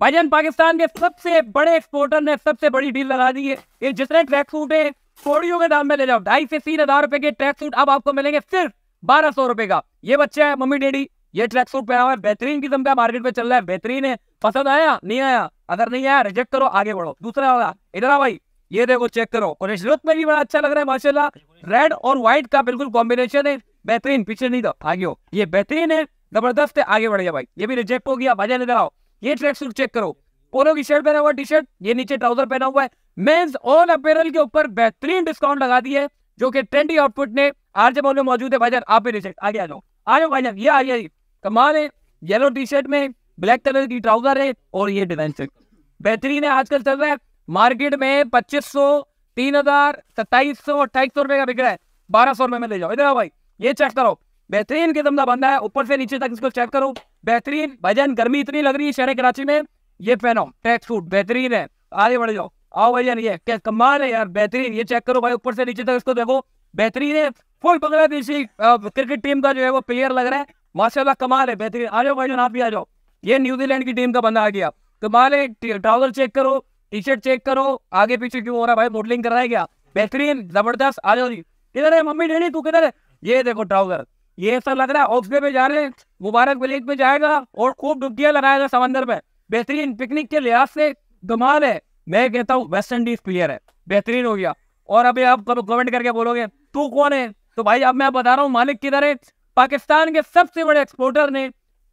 भाईजान पाकिस्तान के सबसे बड़े एक्सपोर्टर ने सबसे बड़ी डील लगा दी है ये जितने ट्रैक सूट है कोड़ियों के दाम में ले जाओ ढाई से तीन हजार रुपए के ट्रैक सूट अब आपको मिलेंगे सिर्फ बारह सौ रुपए का ये बच्चा है मम्मी डेडी ये ट्रैक सूट पहना हुआ है बेहतरीन किस्म का मार्केट में चल रहा है बेहतरीन है पसंद आया नहीं आया अगर नहीं आया रिजेक्ट करो आगे बढ़ो दूसरा वाला इधर भाई ये देखो चेक करो और रिश्वत में भी बड़ा अच्छा लग रहा है माशाला रेड और व्हाइट का बिल्कुल कॉम्बिनेशन है बेहतरीन पीछे नहीं था आगे हो ये बेहतरीन है जबरदस्त है आगे बढ़ गया भाई ये भी रिजेक्ट हो गया भाजन इधर आओ ये ट्रैक सूट चेक करो पोलो की शर्ट पहना हुआ टी शर्ट ये नीचे ट्राउजर पहना हुआ है मेन्स ऑल अपेरल के ऊपर बेहतरीन डिस्काउंट लगा दी है जो कि ट्रेंडी आउटपुट ने आरजे मॉल में मौजूद है भाई आप ही रिसेट आगे आ जाओ आ जाओ भाई ये आ गया कमाल है येलो टी शर्ट में ब्लैक कलर की ट्राउजर है और ये डिजाइन चेक बेहतरीन है आजकल चल रहा है मार्केट में पच्चीस सौ तीन हजार सत्ताईस सौ अट्ठाईस सौ रुपए का बिक रहा है बारह सौ रुपए में ले जाओ इधर भाई ये चेक करो बेहतरीन किस्म का बंदा है ऊपर से नीचे तक इसको चेक करो बेहतरीन भजन गर्मी इतनी लग रही है शहर कराची में ये पहनो ट्रैक सूट बेहतरीन है आगे बढ़ जाओ आओ भजन ये क्या कमाल है यार बेहतरीन ये चेक करो भाई ऊपर से नीचे तक इसको देखो बेहतरीन है फुल बांग्लादेशी क्रिकेट टीम का जो है वो प्लेयर लग रहा है माशाला कमाल है बेहतरीन आ जाओ भाई आप भी आ जाओ ये न्यूजीलैंड की टीम का बंदा आ गया कमाल है ट्राउजर चेक करो टी शर्ट चेक करो आगे पीछे क्यों हो रहा है भाई मॉडलिंग कर रहा है क्या बेहतरीन जबरदस्त आ जाओ जी किधर है मम्मी डेडी तू किधर है ये देखो ट्राउजर ये सब लग रहा है ऑक्सबे में जा रहे हैं मुबारक विलेज में जाएगा और खूब डुबकियां लगाएगा समंदर में बेहतरीन पिकनिक के लिहाज से गमान है मैं कहता हूँ वेस्ट इंडीज प्लेयर है बेहतरीन हो गया और अभी आप कब कमेंट करके बोलोगे तू कौन है तो भाई अब मैं बता रहा हूँ मालिक किधर है पाकिस्तान के सबसे बड़े एक्सपोर्टर ने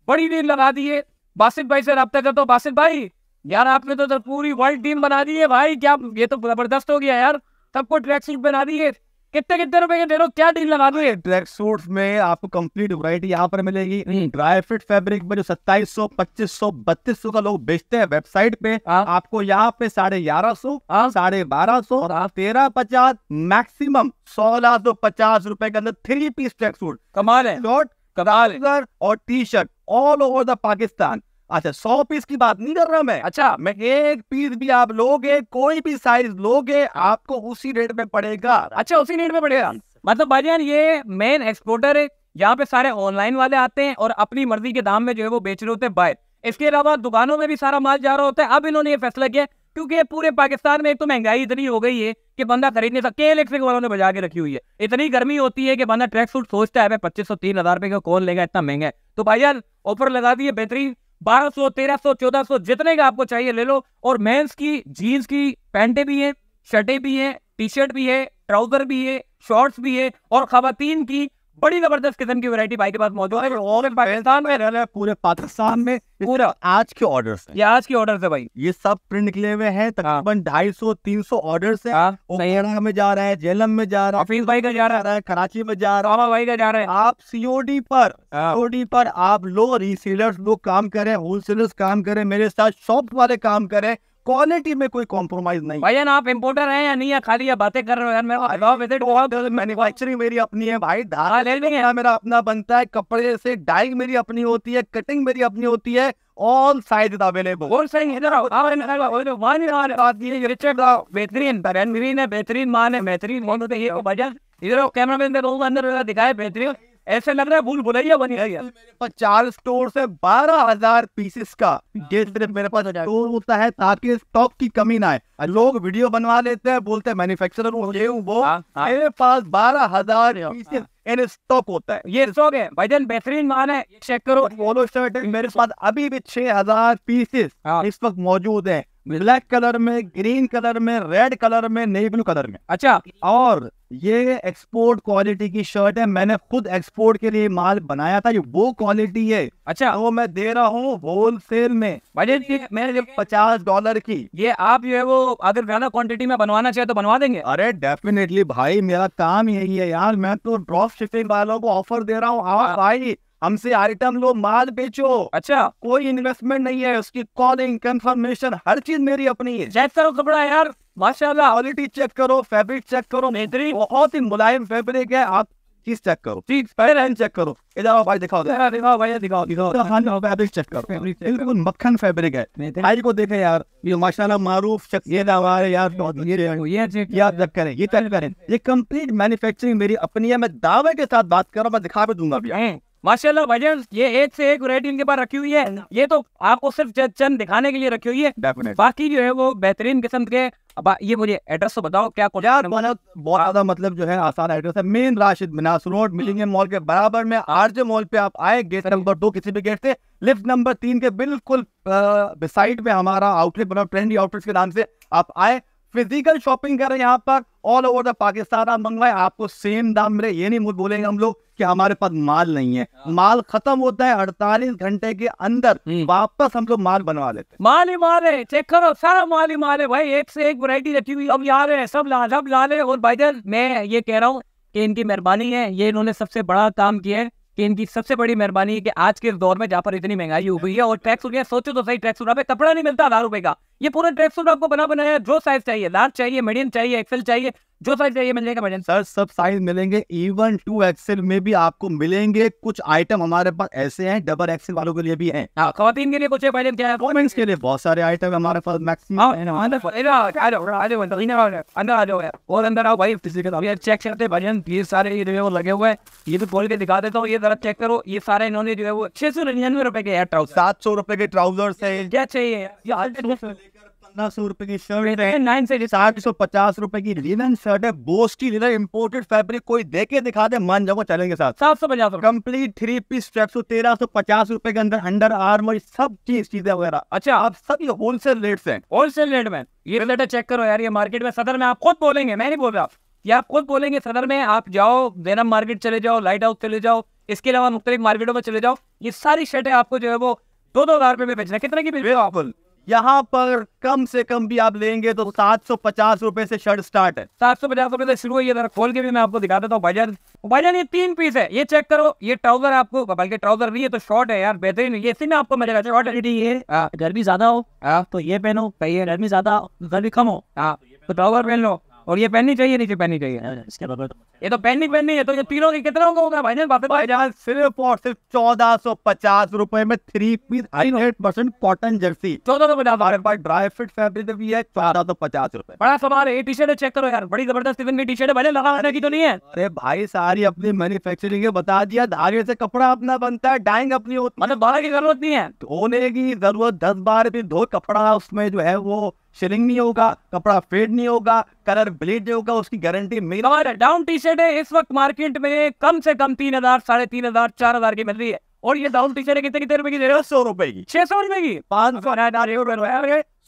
बड़ी डील लगा दी है बासिफ भाई से रब्ता करता हूँ बासिफ भाई यार आपने तो, तो पूरी वर्ल्ड टीम बना दी है भाई क्या ये तो जबरदस्त हो गया यार सबको ट्रैक सूट बना दी है कितने कितने रुपए के दे रहे हो क्या डील लगा रहे ट्रैक सूट में आपको कंप्लीट वराइटी यहाँ पर मिलेगी ड्राई फिट फैब्रिक में जो सत्ताईस सौ पच्चीस सौ बत्तीस सौ का लोग बेचते हैं वेबसाइट पे आ? हाँ। आपको यहाँ पे साढ़े ग्यारह सौ हाँ। साढ़े बारह सौ हाँ। तेरह पचास मैक्सिमम सोलह सौ पचास रूपए के अंदर थ्री पीस ट्रैक सूट कमाल है कमाल और T shirt all over the Pakistan अच्छा सौ पीस की बात नहीं कर रहा मैं अच्छा मैं एक पीस भी आप लोगे कोई भी साइज लोगे आपको उसी रेट में पड़ेगा अच्छा उसी रेट में पड़ेगा मतलब भाई ये मेन एक्सपोर्टर है यहाँ पे सारे ऑनलाइन वाले आते हैं और अपनी मर्जी के दाम में जो है वो बेच रहे होते हैं बाय इसके अलावा दुकानों में भी सारा माल जा रहा होता है अब इन्होंने ये फैसला किया क्योंकि पूरे पाकिस्तान में एक तो महंगाई इतनी हो गई है कि बंदा खरीद नहीं सकता इलेक्ट्रिक वालों ने बजा के रखी हुई है इतनी गर्मी होती है कि बंदा ट्रैक सूट सोचता है पच्चीस सौ तीन हजार रुपए का कौन लेगा इतना महंगा है तो भाई यार ऑफर लगा दिए बेहतरीन बारह सौ तेरह सौ चौदह सौ जितने का आपको चाहिए ले लो और मेंस की जीन्स की पैंटे भी हैं शर्टें भी हैं टी शर्ट भी है ट्राउजर भी है शॉर्ट्स भी है और खातन की बड़ी जबरदस्त किस्म की वैरायटी भाई के पास मौजूद है और पाकिस्तान में रह रहे पूरे पाकिस्तान में पूरा आज के ऑर्डर्स हैं ये आज के ऑर्डर्स है भाई ये सब प्रिंट निकले हुए हैं तकरीबन हाँ। ढाई सौ तीन सौ ऑर्डर हाँ, है में जा रहा है जेलम में जा रहा है हफीज भाई का जा रहा है कराची में जा रहा है भाई का जा रहा है आप सीओडी पर सीओडी हाँ। पर आप लो रीसेलर्स लोग काम करें होलसेलर काम करें मेरे साथ शॉप वाले काम करें क्वालिटी में कोई कॉम्प्रोमाइज नहीं भाई आप इंपोर्टर हैं या नहीं है खाली या बातें कर रहे हो यार मैन्युफैक्चरिंग मेरी अपनी है भाई धारा हाँ, ले लेंगे मेरा अपना बनता है कपड़े से डाइंग मेरी अपनी होती है कटिंग मेरी अपनी होती है ऑल साइज अवेलेबल बेहतरीन बेहतरीन है बेहतरीन मान है बेहतरीन तो इधर कैमरा मैन अंदर दिखाए बेहतरीन ऐसे लग रहा है भूल भुलैया बनी रही है चार स्टोर से बारह हजार पीसेस का हाँ। मेरे पास स्टोर अच्छा। होता है ताकि स्टॉक की कमी ना आए लोग वीडियो बनवा लेते हैं बोलते हैं मैन्युफैक्चरर हूँ ये हूँ वो हाँ, हाँ। मेरे पास बारह हजार स्टॉक होता है ये स्टॉक है भाई बेहतरीन मान है चेक करो मेरे पास अभी भी छह हजार पीसेस इस वक्त मौजूद है ब्लैक कलर में ग्रीन कलर में रेड कलर में नेवी ब्लू कलर में अच्छा और ये एक्सपोर्ट क्वालिटी की शर्ट है मैंने खुद एक्सपोर्ट के लिए माल बनाया था ये वो क्वालिटी है अच्छा वो तो मैं दे रहा हूँ होलसेल में बजट मैंने जब पचास डॉलर की ये आप जो है वो अगर ज्यादा क्वांटिटी में बनवाना चाहे तो बनवा देंगे अरे डेफिनेटली भाई मेरा काम यही है यार मैं तो ड्रॉप शिपिंग वालों को ऑफर दे रहा हूँ हाँ हाँ। भाई हमसे आइटम लो माल बेचो अच्छा कोई इन्वेस्टमेंट नहीं है उसकी कॉलिंग कंफर्मेशन हर चीज मेरी अपनी है चेक करो कपड़ा यार माशाल्लाह क्वालिटी चेक करो फैब्रिक चेक करो बेहतरीन बहुत ही मुलायम फैब्रिक है आप चीज चेक करो ठीक पहले चेक करो इधर भाई दिखाओ दिखाओ भाई दिखाओ दिखाओ फैब्रिक हाँ, चेक हाँ, हाँ, करो बिल्कुल मक्खन फैब्रिक है भाई को देखे यार ये माशाल्लाह मारूफ चेक ये दावा है यार ये चेक यार चेक करें ये चेक करें ये कंप्लीट मैन्युफैक्चरिंग मेरी अपनी है मैं दावे के साथ बात कर रहा हूँ मैं दिखा भी दूंगा माशाला भाईजान ये एक से एक वरायटी इनके पास रखी हुई है ये तो आपको सिर्फ चंद दिखाने के लिए रखी हुई है बाकी जो है वो बेहतरीन किस्म के अब ये मुझे एड्रेस तो बताओ क्या कुछ यार बहुत ज्यादा मतलब जो है आसान एड्रेस है main Rashid Minhas road Millennium mall के बराबर में आरजे हाँ। मॉल पे आप आए गेट नंबर दो किसी भी गेट से लिफ्ट नंबर तीन के बिल्कुल बिसाइड में हमारा आउटलेट बना ट्रेंडी आउटलेट के नाम से आप आए फिजिकल शॉपिंग करें यहाँ पर ऑल ओवर द पाकिस्तान आप मंगवाए आपको सेम दाम मिले ये नहीं बोलेंगे हम लोग कि हमारे पास माल नहीं है हाँ। माल खत्म होता है अड़तालीस घंटे के अंदर हम्म। वापस हम लोग माल बनवा लेते हैं माल ही माल है चेक करो सारा माल ही माल है भाई एक से एक वरायटी रखी हुई अब यहाँ रहे सब ला सब ला रहे और भाई जान मैं ये कह रहा हूँ कि इनकी मेहरबानी है ये इन्होंने सबसे बड़ा काम किया है कि इनकी सबसे बड़ी मेहरबानी है कि आज के दौर में जहाँ पर इतनी महंगाई हो गई है और टैक्स हो गया सोचो तो सही टैक्स हो रहा है कपड़ा नहीं मिलता हजार रुपए का ये पूरा ट्रैक सूट आपको बना बनाया है जो साइज चाहिए लार्ज चाहिए मीडियम चाहिए एक्सेल चाहिए जो साइज चाहिए मिल जाएगा मैडम सर सब साइज मिलेंगे इवन टू एक्सेल में भी आपको मिलेंगे कुछ आइटम हमारे पास ऐसे हैं डबल एक्सेल वालों के लिए भी हैं खातन के लिए कुछ है मैडम क्या है वोमेंस के लिए बहुत सारे आइटम हमारे पास मैक्सिमम और अंदर आओ भाई चेक करते हैं भजन ये सारे जो है वो लगे हुए ये तो बोल के दिखा देता हूँ ये जरा चेक करो ये सारे इन्होंने जो है वो छह सौ निन्यानवे रुपए के सात सौ रुपए के ट्राउजर्स है क्या चाहिए सत्रह सौ रुपए की शर्ट है नाइन से सात सौ पचास रुपए की लिनन शर्ट है बोस की लिनन इम्पोर्टेड फैब्रिक कोई देखे दिखा दे मान जाओ चैलेंज के साथ सात सौ पचास कम्प्लीट थ्री पीस ट्रैक सौ तेरह सौ पचास रुपए के अंदर अंडर आर्मर सब चीज चीजें वगैरह अच्छा आप सब ये होलसेल रेट है होलसेल रेट में ये रेट चेक करो यार ये मार्केट में सदर में आप खुद बोलेंगे मैं नहीं बोल रहा ये आप खुद बोलेंगे सदर में आप जाओ देना मार्केट चले जाओ लाइट हाउस चले जाओ इसके अलावा मुख्तलिफ मार्केटों में चले जाओ ये सारी शर्टें आपको जो है वो दो दो हजार रुपए में बेचना कितने की बेच आप यहाँ पर कम से कम भी आप लेंगे तो सात सौ पचास रुपए से शर्ट स्टार्ट है सात सौ पचास रुपए से शुरू हुई है खोल के भी मैं आपको दिखा देता हूँ भाईजान जान ये तीन पीस है ये चेक करो ये ट्राउजर आपको बल्कि ट्राउजर नहीं है तो शॉर्ट है यार बेहतरीन ये इसी में आपको मजा शॉर्ट हाँ। हाँ। तो है गर्मी ज्यादा हो तो ये पहनो कही गर्मी ज्यादा गर्मी कम हो हाँ। तो ट्राउजर पहन लो और ये पहननी चाहिए नीचे पहननी चाहिए इसके बगैर तो- ये तो पहननी पहननी है तो ये तीनों के कितने होंगे होगा भाई बात भाई जान सिर्फ और सिर्फ चौदह सौ पचास रुपए में three piece hundred percent cotton jersey चौदह सौ पचास हमारे पास ड्राई फिट फैब्रिक भी है चौदह सौ पचास रुपए बड़ा सवाल है टी शर्ट चेक करो यार बड़ी जबरदस्त की टी शर्ट है भले लगाने की तो नहीं है अरे भाई सारी अपनी मैन्युफैक्चरिंग है बता दिया धागे से कपड़ा अपना बनता है डाइंग अपनी होती मतलब बाहर की जरूरत नहीं है धोने की जरूरत दस बार भी धो कपड़ा उसमें जो है वो शेरिंग नहीं होगा कपड़ा फेड नहीं होगा कलर ब्लीड नहीं होगा उसकी गारंटी मेरा और डाउन टी शर्ट है इस वक्त मार्केट में कम से कम तीन हजार साढ़े तीन हजार चार हजार की मिल रही है और ये डाउन टी शर्ट कितने कितने रुपए की दे रहे हो सौ रुपए की छह सौ रुपए की पांच सौ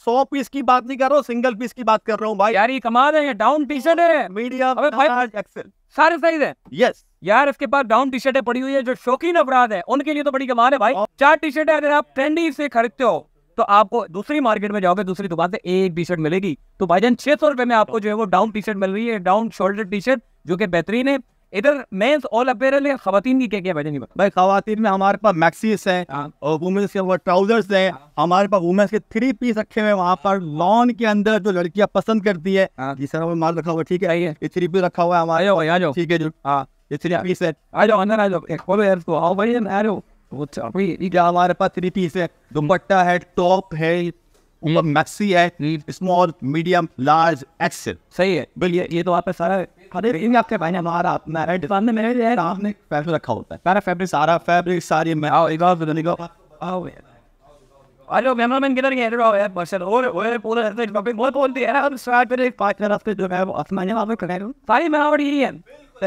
सौ पीस की बात नहीं कर रहा हूँ सिंगल पीस की बात कर रहा हूँ भाई यार ये कमाल है डाउन टी शर्ट है मीडियम एक्सेल सारे साइज है यस यार इसके पास डाउन टी शर्टें पड़ी हुई है जो शौकीन अपराध है उनके लिए तो बड़ी कमाल है भाई चार टी शर्ट अगर आप ट्रेंडी से खरीदते हो तो आपको दूसरी मार्केट में जाओगे दूसरी दुकान से एक टी शर्ट मिलेगी तो भाई जान छह सौ रुपए में आपको हाँ। जो है वो डाउन टी शर्ट मिल रही है डाउन शोल्डर टी शर्ट जो कि बेहतरीन है इधर मेंस ऑल अपेरल है खातन की क्या क्या भाई जान भाई खातन में हमारे पास मैक्सीस है हाँ। और वुमेन्स के ट्राउजर्स है हाँ। हमारे पास वुमेन्स के थ्री पीस रखे हुए वहाँ पर लॉन के अंदर जो लड़कियाँ पसंद करती है जिस तरह माल रखा हुआ ठीक है ये थ्री पीस रखा हुआ है हमारे ठीक है जो हाँ ये थ्री पीस है आ जाओ अंदर आ जाओ आओ भाई आ जाओ वो हमारे पास थ्री पीस है दुपट्टा है टॉप है मैक्सी हम्म। है स्मॉल मीडियम लार्ज एक्सेल सही है बिल ये ये तो आपने सारा अरे ये आपके भाई ने हमारा अपना है दुकान में मेरे यार आपने फैब्रिक रखा होता है सारा फैब्रिक सारा फैब्रिक सारी मैं आओ एक बार निकल आओ हेलो कैमरामैन किधर गया रहा है पर्सन और और पूरा ऐसे टॉपिक बहुत बोलती है अब स्टार्ट पे एक पार्टनर आपके जो है आसमान में आप कर रहे हो सारी मैं और ये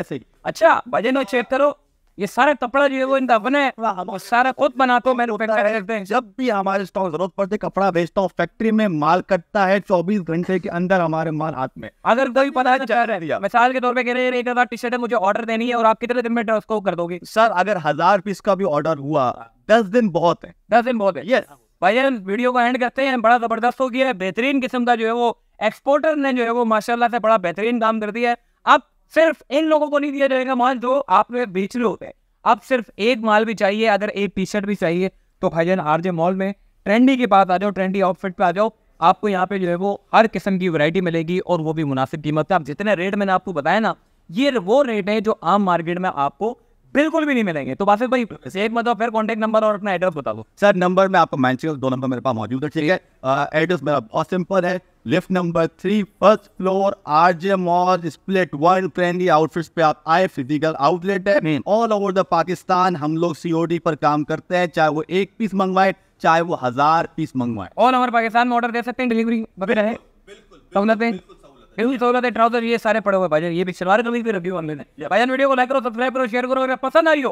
है अच्छा बजट चेक करो ये सारे कपड़ा जो है वो इनका बने और सारा खुद बनाते हो मैन्युफैक्चर हैं जब भी हमारे स्टॉक जरूरत पड़ती है कपड़ा बेचता हूँ फैक्ट्री में माल कटता है चौबीस घंटे के अंदर हमारे माल हाथ में अगर कोई पता चाह रहे मिसाल के तौर पर कह रहे हैं एक हजार टी शर्ट है मुझे ऑर्डर देनी है और आप कितने दिन में उसको कर दोगे सर अगर हजार पीस का भी ऑर्डर हुआ दस दिन बहुत है दस दिन बहुत है यस भाई जान वीडियो को एंड करते हैं बड़ा जबरदस्त हो गया है बेहतरीन किस्म का जो है वो एक्सपोर्टर ने जो है वो माशाल्लाह से बड़ा बेहतरीन काम कर दिया है अब सिर्फ इन लोगों को नहीं दिया जाएगा माल जो आप बेच रहे होते हैं अब सिर्फ एक माल भी चाहिए अगर एक टी शर्ट भी चाहिए तो भाईजान आरजे मॉल में ट्रेंडी के पास आ जाओ ट्रेंडी आउटफिट पे आ जाओ आपको यहाँ पे जो है वो हर किस्म की वैरायटी मिलेगी और वो भी मुनासिब कीमत पे आप जितने रेट मैंने आपको बताया ना ये वो रेट है जो आम मार्केट में आपको बिल्कुल भी नहीं मिलेंगे तो वासिफ भाई एक मतलब फिर कॉन्टेक्ट नंबर और अपना एड्रेस बता दो सर नंबर मैं आपको मैं दो नंबर मेरे पास मौजूद है ठीक है एड्रेस मेरा बहुत सिंपल है lift number three first floor R J mall split world friendly outfit पे आप आए फिजिकल आउटलेट है ऑल ओवर द पाकिस्तान हम लोग सीओडी पर काम करते हैं चाहे वो एक पीस मंगवाए चाहे वो हजार पीस मंगवाए ऑल ओवर पाकिस्तान में ऑर्डर दे सकते हैं डिलीवरी वगैरह है बिल्कुल, बिल्कुल, बिल्कुल, बिल्कुल बिल्कुल ट्राउजर ये सारे पड़े हुए भाईजान ये भी सलवार कमीज भी रिव्यू हम भाईजान वीडियो को लाइक करो सब्सक्राइब करो शेयर करो अगर पसंद आई हो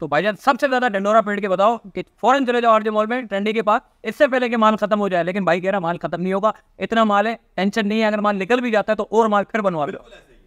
तो भाईजान सबसे ज्यादा डंडोरा पेंट के बताओ कि फॉरन चले जाओ आरजे मॉल में ट्रेंडी के पास इससे पहले कि माल खत्म हो जाए लेकिन भाई कह रहा माल खत्म नहीं होगा इतना माल है टेंशन नहीं है अगर माल निकल भी जाता है तो और माल फिर बनवा दो